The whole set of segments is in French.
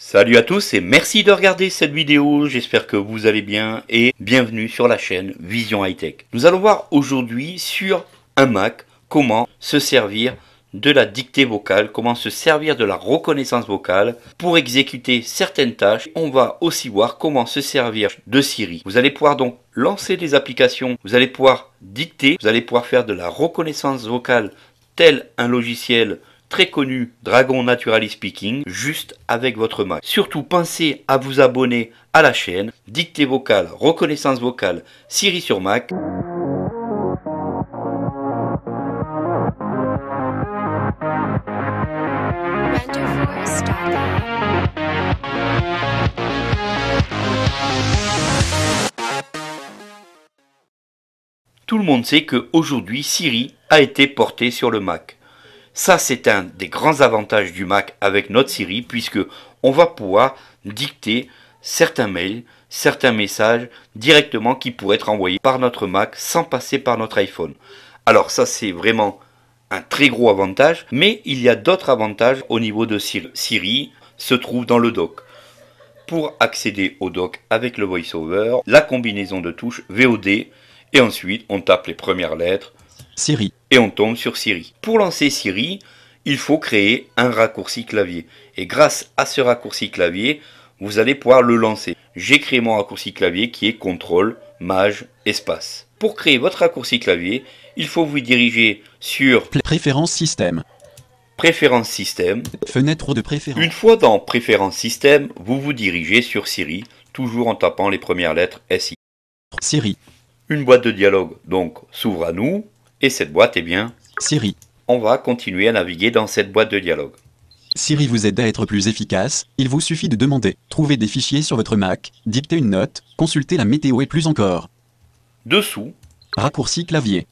Salut à tous et merci de regarder cette vidéo, j'espère que vous allez bien et bienvenue sur la chaîne Vision High Tech. Nous allons voir aujourd'hui sur un Mac comment se servir de la dictée vocale, comment se servir de la reconnaissance vocale pour exécuter certaines tâches. On va aussi voir comment se servir de Siri. Vous allez pouvoir donc lancer des applications, vous allez pouvoir dicter, vous allez pouvoir faire de la reconnaissance vocale tel un logiciel très connu, Dragon Naturally Speaking, juste avec votre Mac. Surtout, pensez à vous abonner à la chaîne, dictée vocale, reconnaissance vocale, Siri sur Mac. Tout le monde sait que aujourd'hui, Siri a été porté sur le Mac. Ça, c'est un des grands avantages du Mac avec notre Siri, puisque on va pouvoir dicter certains mails, certains messages directement qui pourraient être envoyés par notre Mac sans passer par notre iPhone. Alors ça, c'est vraiment un très gros avantage, mais il y a d'autres avantages au niveau de Siri. Siri se trouve dans le dock. Pour accéder au dock avec le voiceover, la combinaison de touches VOD, et ensuite on tape les premières lettres. Siri et on tombe sur Siri. Pour lancer Siri, il faut créer un raccourci clavier. Et grâce à ce raccourci clavier, vous allez pouvoir le lancer. J'ai créé mon raccourci clavier qui est contrôle, mage, espace. Pour créer votre raccourci clavier, il faut vous diriger sur Préférences système. Préférences système. Fenêtre de préférence. Une fois dans Préférences système, vous vous dirigez sur Siri, toujours en tapant les premières lettres SI. Siri. Une boîte de dialogue donc s'ouvre à nous. Et cette boîte, est eh bien Siri. On va continuer à naviguer dans cette boîte de dialogue. Siri vous aide à être plus efficace, il vous suffit de demander, trouver des fichiers sur votre Mac, dicter une note, consulter la météo et plus encore. Dessous, raccourci clavier.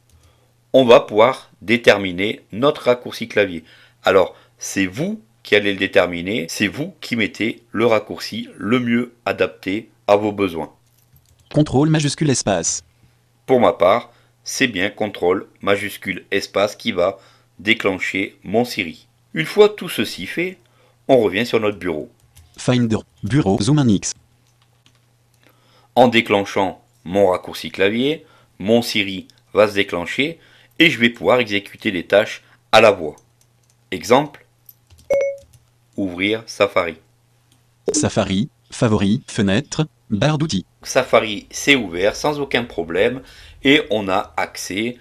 On va pouvoir déterminer notre raccourci clavier. Alors, c'est vous qui allez le déterminer, c'est vous qui mettez le raccourci le mieux adapté à vos besoins. Contrôle majuscule espace. Pour ma part, c'est bien CTRL majuscule espace qui va déclencher mon Siri. Une fois tout ceci fait, on revient sur notre bureau. Finder, bureau, zoom en En déclenchant mon raccourci clavier, mon Siri va se déclencher et je vais pouvoir exécuter des tâches à la voix. Exemple, ouvrir Safari. Safari, favori, fenêtre, barre d'outils. Safari s'est ouvert sans aucun problème et on a accès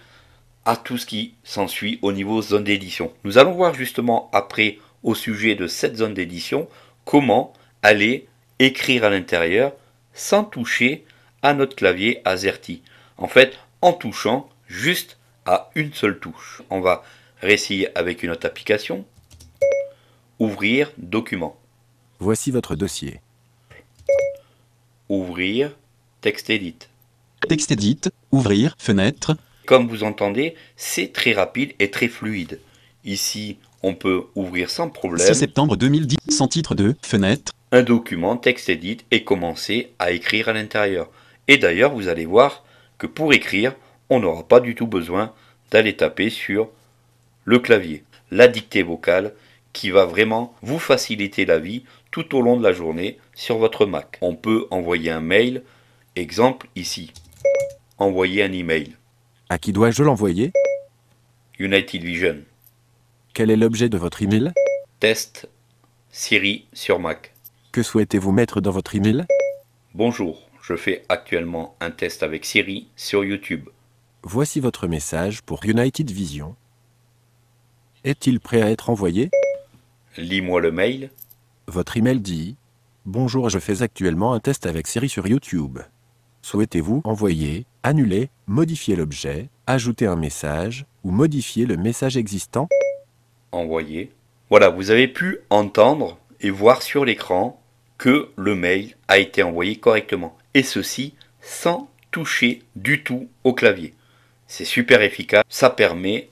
à tout ce qui s'ensuit au niveau zone d'édition. Nous allons voir justement après au sujet de cette zone d'édition comment aller écrire à l'intérieur sans toucher à notre clavier AZERTY. En fait, en touchant juste à une seule touche. On va réciter avec une autre application. Ouvrir document. Voici votre dossier ouvrir, TextEdit. TextEdit, ouvrir, fenêtre. Comme vous entendez, c'est très rapide et très fluide. Ici, on peut ouvrir sans problème. septembre 2010, sans titre de fenêtre. Un document TextEdit et commencer à écrire à l'intérieur. Et d'ailleurs, vous allez voir que pour écrire, on n'aura pas du tout besoin d'aller taper sur le clavier. La dictée vocale qui va vraiment vous faciliter la vie tout au long de la journée sur votre Mac. On peut envoyer un mail, exemple ici. Envoyer un email. À qui dois-je l'envoyer United Vision. Quel est l'objet de votre email Test Siri sur Mac. Que souhaitez-vous mettre dans votre email Bonjour, je fais actuellement un test avec Siri sur YouTube. Voici votre message pour United Vision. Est-il prêt à être envoyé Lis-moi le mail. Votre email dit Bonjour, je fais actuellement un test avec Siri sur YouTube. Souhaitez-vous envoyer, annuler, modifier l'objet, ajouter un message ou modifier le message existant Envoyer. Voilà, vous avez pu entendre et voir sur l'écran que le mail a été envoyé correctement. Et ceci sans toucher du tout au clavier. C'est super efficace. Ça permet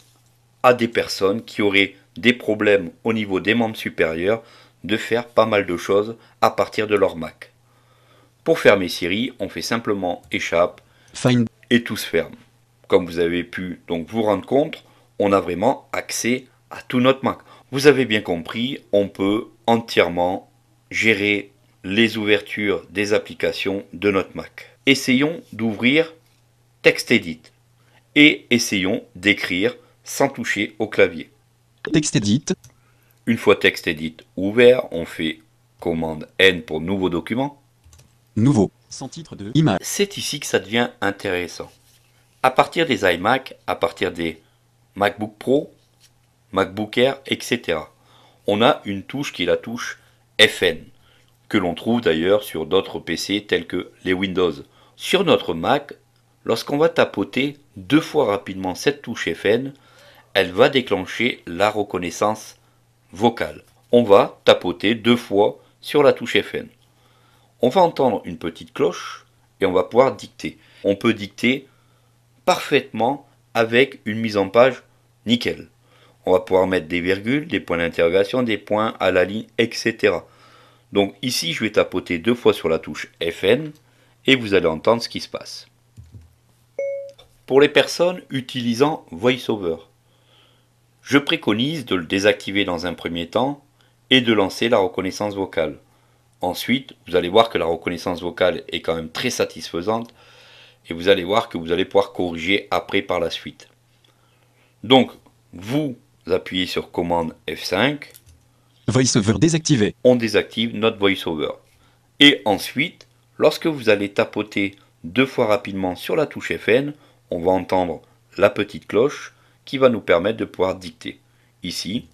à des personnes qui auraient des problèmes au niveau des membres supérieurs de faire pas mal de choses à partir de leur Mac. Pour fermer Siri, on fait simplement échappe Find. et tout se ferme. Comme vous avez pu donc vous rendre compte, on a vraiment accès à tout notre Mac. Vous avez bien compris, on peut entièrement gérer les ouvertures des applications de notre Mac. Essayons d'ouvrir TextEdit et essayons d'écrire sans toucher au clavier. TextEdit, une fois texte edit ouvert, on fait commande N pour nouveau document. Nouveau, sans titre de image. C'est ici que ça devient intéressant. À partir des iMac, à partir des MacBook Pro, MacBook Air, etc., on a une touche qui est la touche FN, que l'on trouve d'ailleurs sur d'autres PC tels que les Windows. Sur notre Mac, lorsqu'on va tapoter deux fois rapidement cette touche FN, elle va déclencher la reconnaissance vocale. On va tapoter deux fois sur la touche FN. On va entendre une petite cloche et on va pouvoir dicter. On peut dicter parfaitement avec une mise en page nickel. On va pouvoir mettre des virgules, des points d'interrogation, des points à la ligne, etc. Donc ici, je vais tapoter deux fois sur la touche FN et vous allez entendre ce qui se passe. Pour les personnes utilisant VoiceOver, je préconise de le désactiver dans un premier temps et de lancer la reconnaissance vocale. Ensuite, vous allez voir que la reconnaissance vocale est quand même très satisfaisante et vous allez voir que vous allez pouvoir corriger après par la suite. Donc, vous appuyez sur commande F5. VoiceOver désactivé. On désactive notre VoiceOver. Et ensuite, lorsque vous allez tapoter deux fois rapidement sur la touche FN, on va entendre la petite cloche qui va nous permettre de pouvoir dicter. Ici,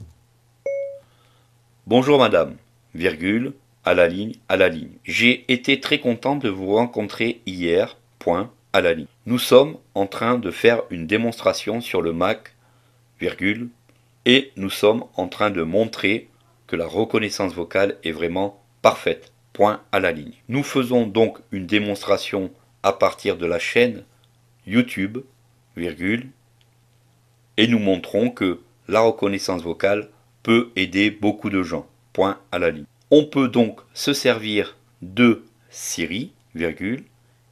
bonjour madame, virgule, à la ligne, à la ligne. J'ai été très content de vous rencontrer hier, point, à la ligne. Nous sommes en train de faire une démonstration sur le Mac, virgule, et nous sommes en train de montrer que la reconnaissance vocale est vraiment parfaite, point à la ligne. Nous faisons donc une démonstration à partir de la chaîne YouTube, virgule, et nous montrons que la reconnaissance vocale peut aider beaucoup de gens. Point à la ligne. On peut donc se servir de Siri, virgule,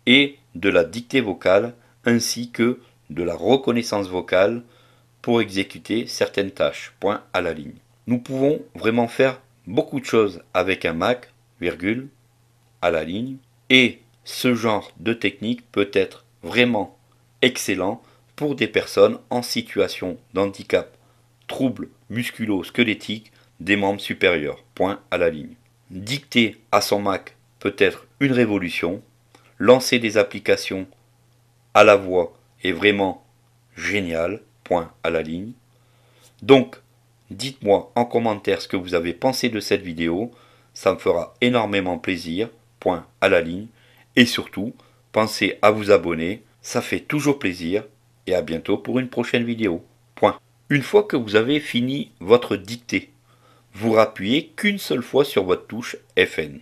et de la dictée vocale ainsi que de la reconnaissance vocale pour exécuter certaines tâches. Point à la ligne. Nous pouvons vraiment faire beaucoup de choses avec un Mac, virgule, à la ligne, et ce genre de technique peut être vraiment excellent pour des personnes en situation d'handicap, troubles musculo-squelettiques des membres supérieurs. Point à la ligne. Dicter à son Mac peut être une révolution. Lancer des applications à la voix est vraiment génial. Point à la ligne. Donc, dites-moi en commentaire ce que vous avez pensé de cette vidéo. Ça me fera énormément plaisir. Point à la ligne. Et surtout, pensez à vous abonner. Ça fait toujours plaisir et à bientôt pour une prochaine vidéo. Une fois que vous avez fini votre dictée, vous rappuyez qu'une seule fois sur votre touche FN.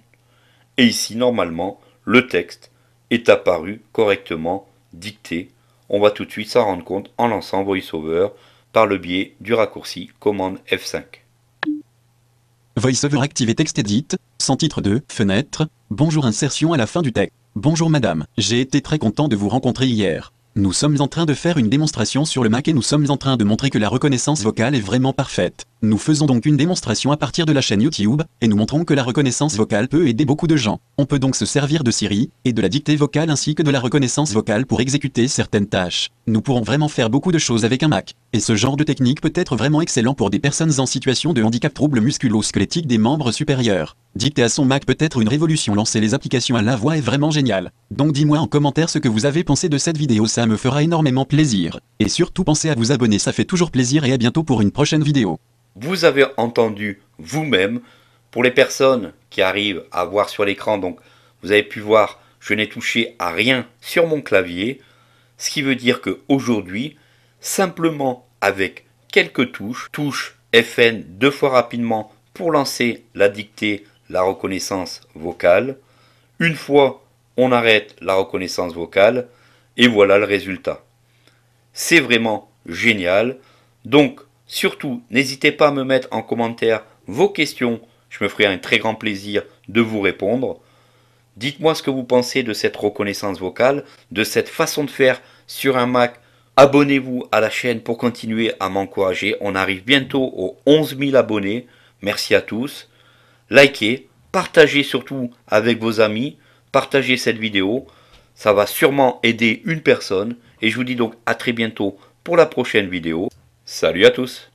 Et ici, normalement, le texte est apparu correctement dicté. On va tout de suite s'en rendre compte en lançant VoiceOver par le biais du raccourci commande F5. VoiceOver activé texte edit, sans titre de fenêtre, bonjour insertion à la fin du texte. Bonjour madame, j'ai été très content de vous rencontrer hier. Nous sommes en train de faire une démonstration sur le Mac et nous sommes en train de montrer que la reconnaissance vocale est vraiment parfaite. Nous faisons donc une démonstration à partir de la chaîne YouTube, et nous montrons que la reconnaissance vocale peut aider beaucoup de gens. On peut donc se servir de Siri, et de la dictée vocale ainsi que de la reconnaissance vocale pour exécuter certaines tâches. Nous pourrons vraiment faire beaucoup de choses avec un Mac, et ce genre de technique peut être vraiment excellent pour des personnes en situation de handicap trouble musculo-squelettique des membres supérieurs. Dicter à son Mac peut être une révolution. Lancer les applications à la voix est vraiment génial. Donc dis-moi en commentaire ce que vous avez pensé de cette vidéo, ça me fera énormément plaisir. Et surtout pensez à vous abonner, ça fait toujours plaisir et à bientôt pour une prochaine vidéo. Vous avez entendu vous-même. Pour les personnes qui arrivent à voir sur l'écran, donc vous avez pu voir, je n'ai touché à rien sur mon clavier. Ce qui veut dire que aujourd'hui, simplement avec quelques touches, touche FN deux fois rapidement pour lancer la dictée, la reconnaissance vocale. Une fois, on arrête la reconnaissance vocale et voilà le résultat. C'est vraiment génial. Donc, Surtout, n'hésitez pas à me mettre en commentaire vos questions. Je me ferai un très grand plaisir de vous répondre. Dites-moi ce que vous pensez de cette reconnaissance vocale, de cette façon de faire sur un Mac. Abonnez-vous à la chaîne pour continuer à m'encourager. On arrive bientôt aux 11 000 abonnés. Merci à tous. Likez, partagez surtout avec vos amis, partagez cette vidéo. Ça va sûrement aider une personne. Et je vous dis donc à très bientôt pour la prochaine vidéo. Salut à tous